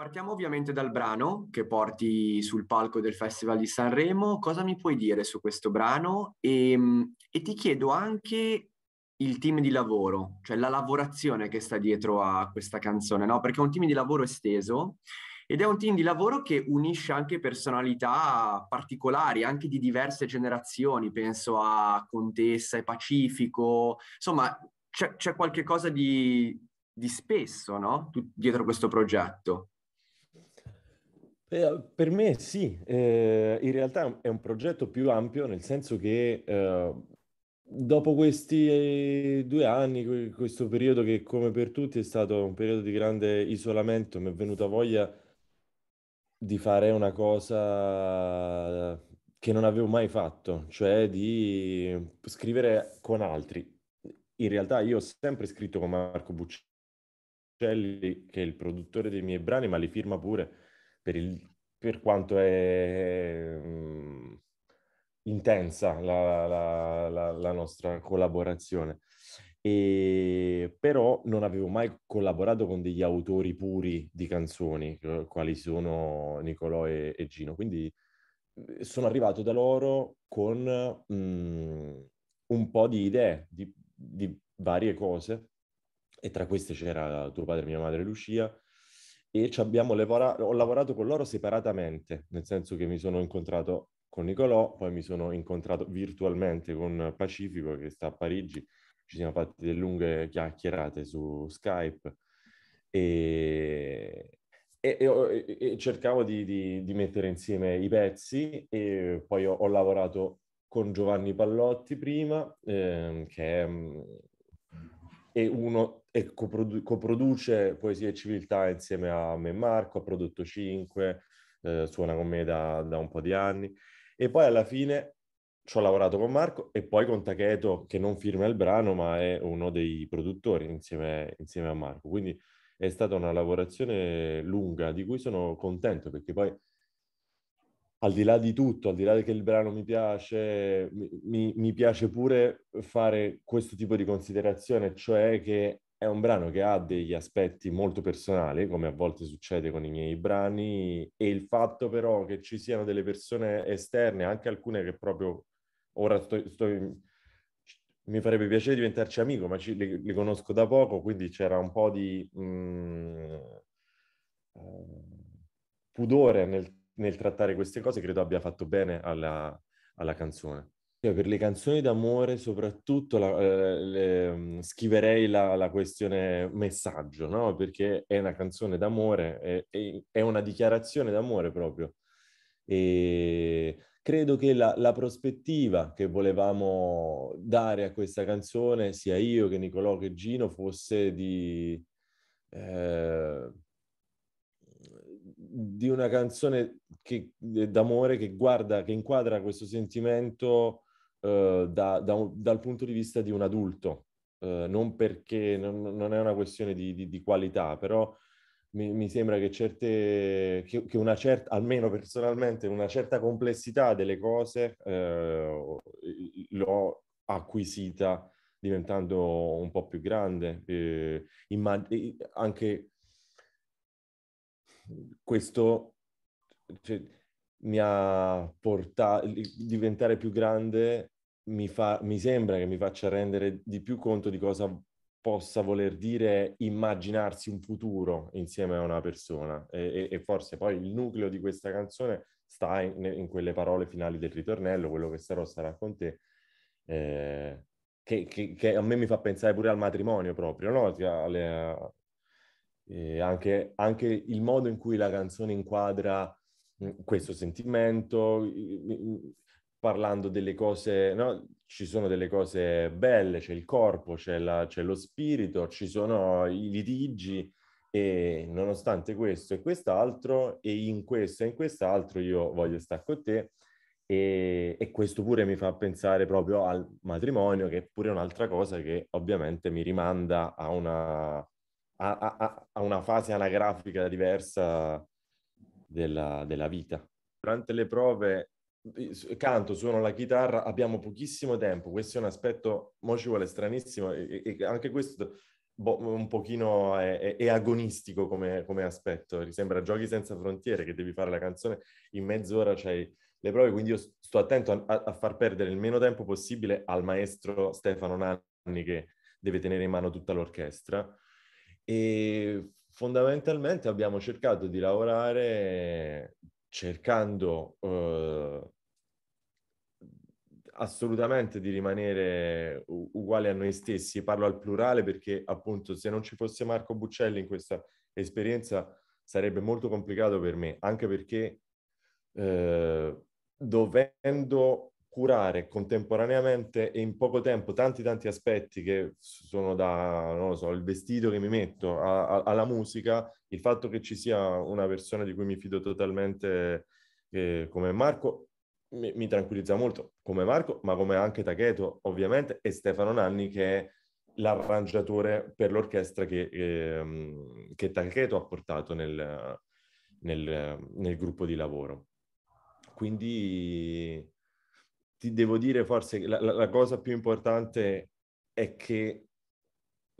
partiamo ovviamente dal brano che porti sul palco del Festival di Sanremo. Cosa mi puoi dire su questo brano? E, ehm, e ti chiedo anche il team di lavoro, cioè la lavorazione che sta dietro a questa canzone, no? Perché è un team di lavoro esteso ed è un team di lavoro che unisce anche personalità particolari, anche di diverse generazioni, penso a Contessa e Pacifico, insomma c'è, c'è qualche cosa di, di spesso no? dietro questo progetto. Eh, per me sì, eh, in realtà è un progetto più ampio, nel senso che eh, dopo questi due anni, questo periodo che come per tutti è stato un periodo di grande isolamento, mi è venuta voglia di fare una cosa che non avevo mai fatto, cioè di scrivere con altri. In realtà io ho sempre scritto con Marco Buccelli, che è il produttore dei miei brani, ma li firma pure per, il, per quanto è mh, mm, intensa la, la, la, la, nostra collaborazione. E, però non avevo mai collaborato con degli autori puri di canzoni, eh, quali sono Nicolò e, e Gino, quindi eh, sono arrivato da loro con mh, mm, un po' di idee di, di, varie cose e tra queste c'era tuo padre, mia madre Lucia, e lavora- ho lavorato con loro separatamente, nel senso che mi sono incontrato con Nicolò, poi mi sono incontrato virtualmente con Pacifico che sta a Parigi, ci siamo fatti delle lunghe chiacchierate su Skype e, e, e, e cercavo di, di, di, mettere insieme i pezzi e poi ho, ho lavorato con Giovanni Pallotti prima, ehm, che è, è mm, uno e coprodu- coproduce Poesia e Civiltà insieme a me e Marco, ha prodotto 5, eh, suona con me da, da, un po' di anni. E poi alla fine ci ho lavorato con Marco e poi con Tacheto, che non firma il brano, ma è uno dei produttori insieme, insieme a Marco. Quindi è stata una lavorazione lunga di cui sono contento perché poi al di là di tutto, al di là che il brano mi piace, mi, mi, piace pure fare questo tipo di considerazione, cioè che è un brano che ha degli aspetti molto personali, come a volte succede con i miei brani, e il fatto però che ci siano delle persone esterne, anche alcune che proprio ora sto, sto mi farebbe piacere diventarci amico, ma ci, le, le, conosco da poco, quindi c'era un po' di mh, mm, eh, pudore nel, nel, trattare queste cose, credo abbia fatto bene alla, alla canzone. Cioè, per le canzoni d'amore, soprattutto, la, eh, le, mm, schiverei la, la, questione messaggio, no? Perché è una canzone d'amore, è, è una dichiarazione d'amore proprio. E credo che la, la, prospettiva che volevamo dare a questa canzone, sia io che Nicolò che Gino, fosse di, eh, di una canzone che, d'amore che guarda, che inquadra questo sentimento eh, da, da un, dal punto di vista di un adulto, eh, non perché non, non, è una questione di, di, di qualità, però mi, mi, sembra che certe, che, che una certa, almeno personalmente, una certa complessità delle cose eh, l'ho acquisita diventando un po' più grande. Eh, immag- anche questo cioè, mi ha portato, diventare più grande mi, fa, mi sembra che mi faccia rendere di più conto di cosa possa voler dire immaginarsi un futuro insieme a una persona e, e, e forse poi il nucleo di questa canzone sta in, in, quelle parole finali del ritornello, quello che sarò sarà con te, eh, che, che, che, a me mi fa pensare pure al matrimonio proprio, no? Alle, eh, anche, anche il modo in cui la canzone inquadra Mm, questo sentimento, mm, mm, parlando delle cose, no? ci sono delle cose belle, c'è il corpo, c'è, la, c'è lo spirito, ci sono i litigi e nonostante questo e quest'altro e in questo e in quest'altro io voglio stare con te e, e, questo pure mi fa pensare proprio al matrimonio che è pure un'altra cosa che ovviamente mi rimanda a una, a, a, a una fase anagrafica diversa della, della vita. Durante le prove canto, suono la chitarra, abbiamo pochissimo tempo, questo è un aspetto, mo ci vuole stranissimo e, e anche questo boh, un pochino è, è, è agonistico come, come aspetto, sembra giochi senza frontiere che devi fare la canzone in mezz'ora, c'hai le prove, quindi io sto attento a, a, a far perdere il meno tempo possibile al maestro Stefano Nanni che deve tenere in mano tutta l'orchestra e fondamentalmente abbiamo cercato di lavorare cercando eh, assolutamente di rimanere uguali a noi stessi. Parlo al plurale perché appunto se non ci fosse Marco Buccelli in questa esperienza sarebbe molto complicato per me, anche perché eh, dovendo curare contemporaneamente e in poco tempo tanti tanti aspetti che sono da, non lo so, il vestito che mi metto a, a, alla musica, il fatto che ci sia una persona di cui mi fido totalmente eh, come Marco mi, mi, tranquillizza molto, come Marco, ma come anche Tacheto ovviamente e Stefano Nanni che è l'arrangiatore per l'orchestra che, eh, che Tacheto ha portato nel, nel, nel gruppo di lavoro. Quindi ti devo dire forse che la, la cosa più importante è che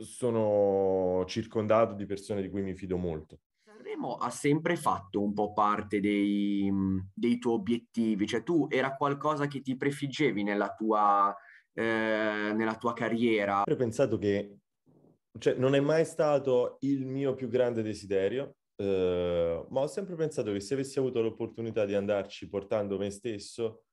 sono circondato di persone di cui mi fido molto. Sanremo ha sempre fatto un po' parte dei, mm, dei, tuoi obiettivi, cioè tu era qualcosa che ti prefiggevi nella tua, eh, nella tua carriera. Ho sempre pensato che cioè, non è mai stato il mio più grande desiderio, eh, ma ho sempre pensato che se avessi avuto l'opportunità di andarci portando me stesso,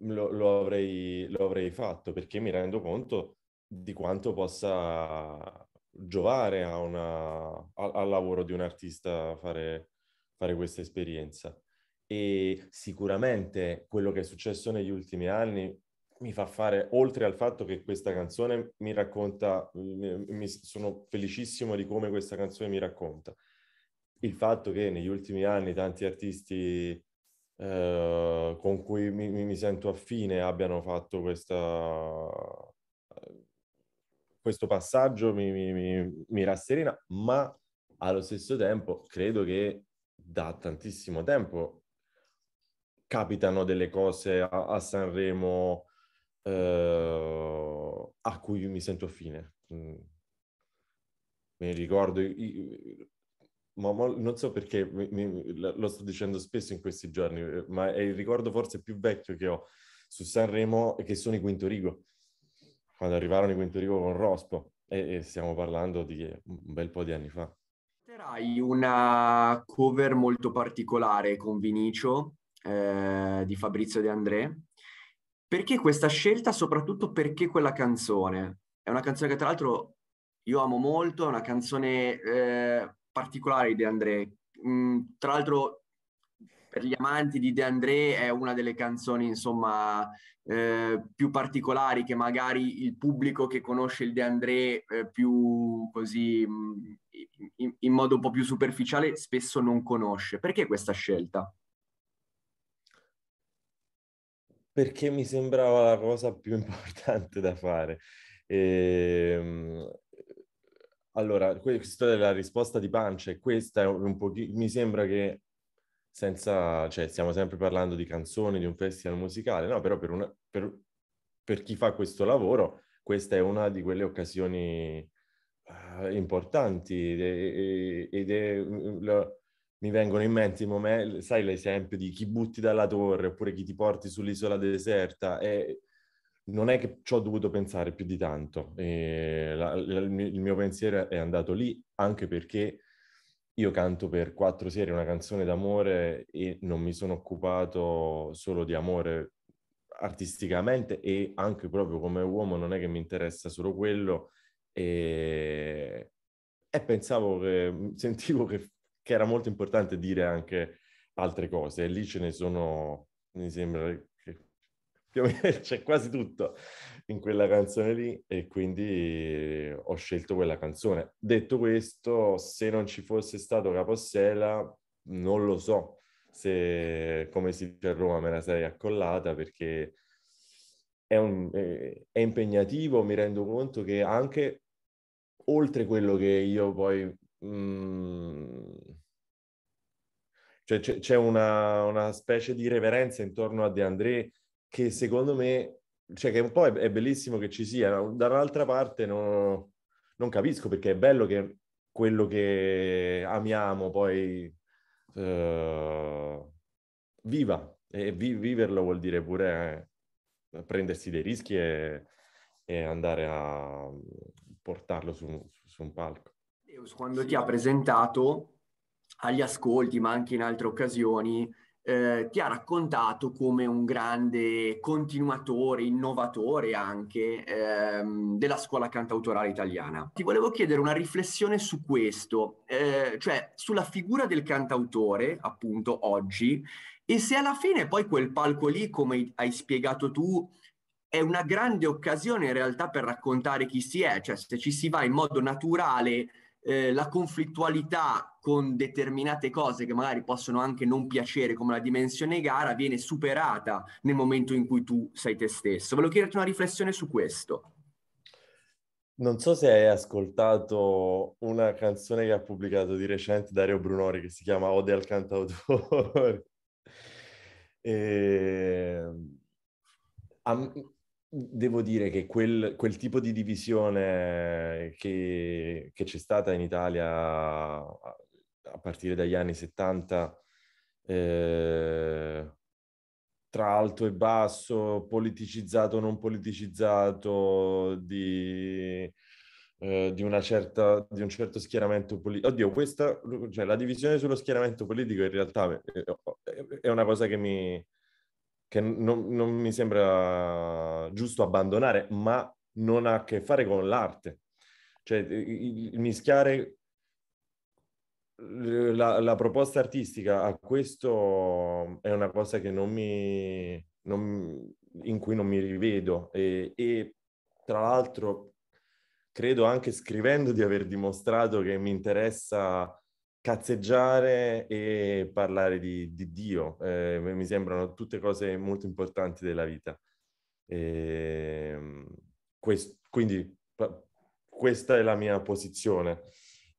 lo, lo, avrei, lo avrei fatto perché mi rendo conto di quanto possa giovare a una, a, al lavoro di un artista fare, fare questa esperienza. E sicuramente quello che è successo negli ultimi anni mi fa fare, oltre al fatto che questa canzone mi racconta, mi, mi, sono felicissimo di come questa canzone mi racconta, il fatto che negli ultimi anni tanti artisti Ehm, con cui mi, mi, sento affine abbiano fatto questa, questo passaggio mi, mi, mi rasserena, ma allo stesso tempo credo che da tantissimo tempo capitano delle cose a, a Sanremo eh, a cui mi sento affine. Mm. Mi ricordo, ma, ma, non so perché mi, mi, lo sto dicendo spesso in questi giorni, eh, ma è il ricordo forse più vecchio che ho su Sanremo e che sono i Quinto Quintorigo. Quando arrivarono i Quinto Quintorigo con Rospo, e, e stiamo parlando di un bel po' di anni fa. Hai una uh, cover molto particolare con Vinicio eh, di Fabrizio De André. Perché questa scelta? Soprattutto perché quella canzone? È una canzone che tra l'altro io amo molto, è una canzone eh, particolare di De André. Mm, tra l'altro, per gli amanti di De André è una delle canzoni, insomma, eh, più particolari che magari il pubblico che conosce il De André eh, più così mm, in, in modo un po' più superficiale spesso non conosce. Perché questa scelta? Perché mi sembrava la cosa più importante da fare. E, ehm, allora, questa è la risposta di pancia e questa è un po' mi sembra che senza, cioè stiamo sempre parlando di canzoni, di un festival musicale, no, però per, una, per, per chi fa questo lavoro questa è una di quelle occasioni uh, importanti ed, è, ed è, lo, mi vengono in mente i momenti, sai l'esempio di chi butti dalla torre oppure chi ti porti sull'isola deserta, è, non è che ci ho dovuto pensare più di tanto, la, la, il mio pensiero è andato lì anche perché io canto per quattro serie una canzone d'amore e non mi sono occupato solo di amore artisticamente e anche proprio come uomo non è che mi interessa solo quello e, e pensavo che sentivo che, che, era molto importante dire anche altre cose e lì ce ne sono mi sembra c'è quasi tutto in quella canzone lì e quindi ho scelto quella canzone. Detto questo, se non ci fosse stato Capossella, non lo so se, come si dice a Roma, me la sarei accollata perché è, un, è impegnativo, mi rendo conto che anche oltre quello che io poi... Mh, mm, cioè c'è, c'è una, una, specie di reverenza intorno a De André che secondo me, cioè che un po' è, è bellissimo che ci sia, dall'altra parte no, non capisco perché è bello che quello che amiamo poi uh, viva e vi, viverlo vuol dire pure eh, prendersi dei rischi e, e, andare a mm, portarlo su, su un palco. Quando ti ha presentato agli ascolti, ma anche in altre occasioni, eh, ti ha raccontato come un grande continuatore, innovatore anche ehm, della scuola cantautorale italiana. Ti volevo chiedere una riflessione su questo, eh, cioè sulla figura del cantautore, appunto oggi, e se alla fine poi quel palco lì, come hai spiegato tu, è una grande occasione in realtà per raccontare chi si è, cioè se ci si va in modo naturale eh, la conflittualità con determinate cose che magari possono anche non piacere, come la dimensione gara, viene superata nel momento in cui tu sei te stesso. Volevo chiederti una riflessione su questo. Non so se hai ascoltato una canzone che ha pubblicato di recente Dario Brunori che si chiama Ode al cantautore. e... Ehm, devo dire che quel, quel, tipo di divisione che, che c'è stata in Italia a partire dagli anni 70, eh, tra alto e basso, politicizzato o non politicizzato, di, eh, di, una certa, di un certo schieramento politico. Oddio, questa, cioè, la divisione sullo schieramento politico in realtà eh, eh, è una cosa che mi, che non, non mi sembra giusto abbandonare, ma non ha a che fare con l'arte. Cioè, mischiare la, la, proposta artistica a questo è una cosa che non mi, non, in cui non mi rivedo e, e, tra l'altro credo anche scrivendo di aver dimostrato che mi interessa cazzeggiare e parlare di, di Dio. Eh, mi sembrano tutte cose molto importanti della vita. E, ehm, quest, quindi questa è la mia posizione.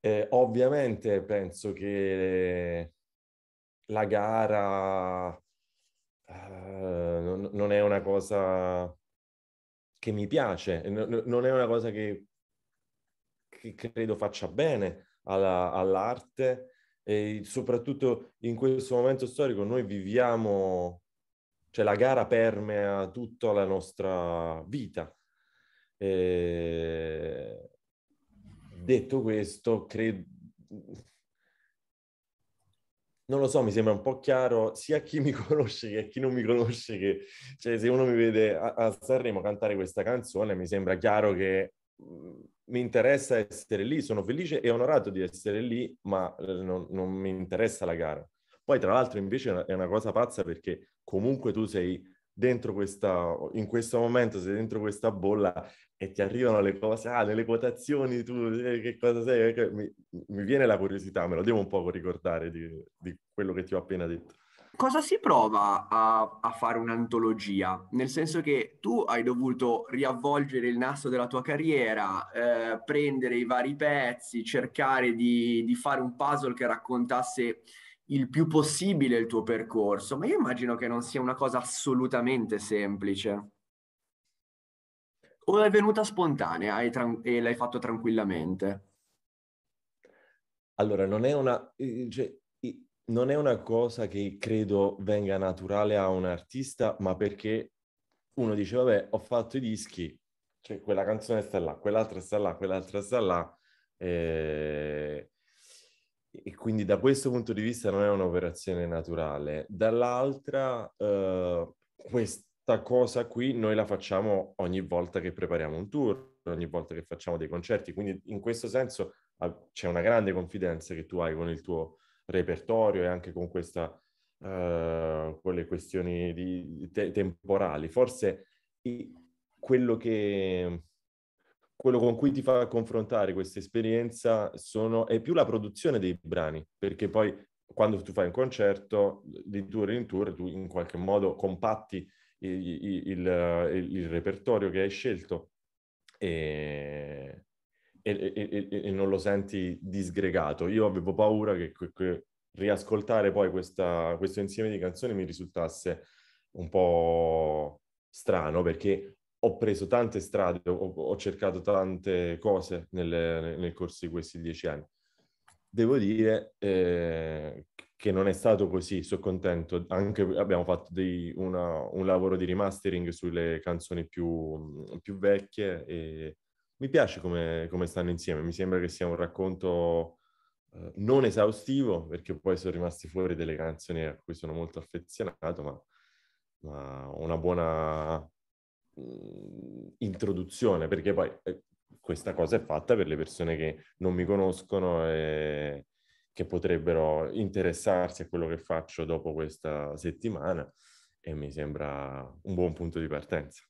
Eh, ovviamente penso che eh, la gara eh, non, non, è una cosa che mi piace, non, non è una cosa che, che credo faccia bene alla, all'arte e soprattutto in questo momento storico noi viviamo, cioè la gara permea tutta la nostra vita. E... Detto questo, credo... Non lo so, mi sembra un po' chiaro sia a chi mi conosce che a chi non mi conosce che, cioè, se uno mi vede a, a Sanremo cantare questa canzone, mi sembra chiaro che Mm, mi interessa essere lì, sono felice e onorato di essere lì, ma eh, non, non mi interessa la gara. Poi tra l'altro invece è una cosa pazza perché comunque tu sei dentro questa, in questo momento sei dentro questa bolla e ti arrivano le cose, ah, nelle quotazioni, tu eh, che cosa sei? Eh, mi, mi, viene la curiosità, me lo devo un poco ricordare di, di quello che ti ho appena detto cosa si prova a, a, fare un'antologia? Nel senso che tu hai dovuto riavvolgere il nastro della tua carriera, eh, prendere i vari pezzi, cercare di, di, fare un puzzle che raccontasse il più possibile il tuo percorso, ma io immagino che non sia una cosa assolutamente semplice. O è venuta spontanea e, tran- e l'hai fatto tranquillamente? Allora, non è una... Eh, cioè non è una cosa che credo venga naturale a un artista, ma perché uno dice, vabbè, ho fatto i dischi, cioè quella canzone sta là, quell'altra sta là, quell'altra sta là, eh... e quindi da questo punto di vista non è un'operazione naturale. Dall'altra, eh, questa cosa qui noi la facciamo ogni volta che prepariamo un tour, ogni volta che facciamo dei concerti, quindi in questo senso ah, c'è una grande confidenza che tu hai con il tuo repertorio e anche con, questa, eh, con le questioni di, te, temporali. Forse quello, che, quello con cui ti fa confrontare questa esperienza sono, è più la produzione dei brani, perché poi quando tu fai un concerto di tour in tour, tu in qualche modo compatti il, il, il, il repertorio che hai scelto e, e, e, e, non lo senti disgregato. Io avevo paura che, che riascoltare poi questa, questo insieme di canzoni mi risultasse un po' strano perché ho preso tante strade, ho, ho cercato tante cose nel, nel, corso di questi dieci anni. Devo dire eh, che non è stato così, sono contento. Anche abbiamo fatto dei, una, un lavoro di remastering sulle canzoni più, più vecchie e, mi piace come, come, stanno insieme, mi sembra che sia un racconto eh, non esaustivo, perché poi sono rimasti fuori delle canzoni a cui sono molto affezionato, ma, ma una buona mh, mm, introduzione, perché poi eh, questa cosa è fatta per le persone che non mi conoscono e che potrebbero interessarsi a quello che faccio dopo questa settimana e mi sembra un buon punto di partenza.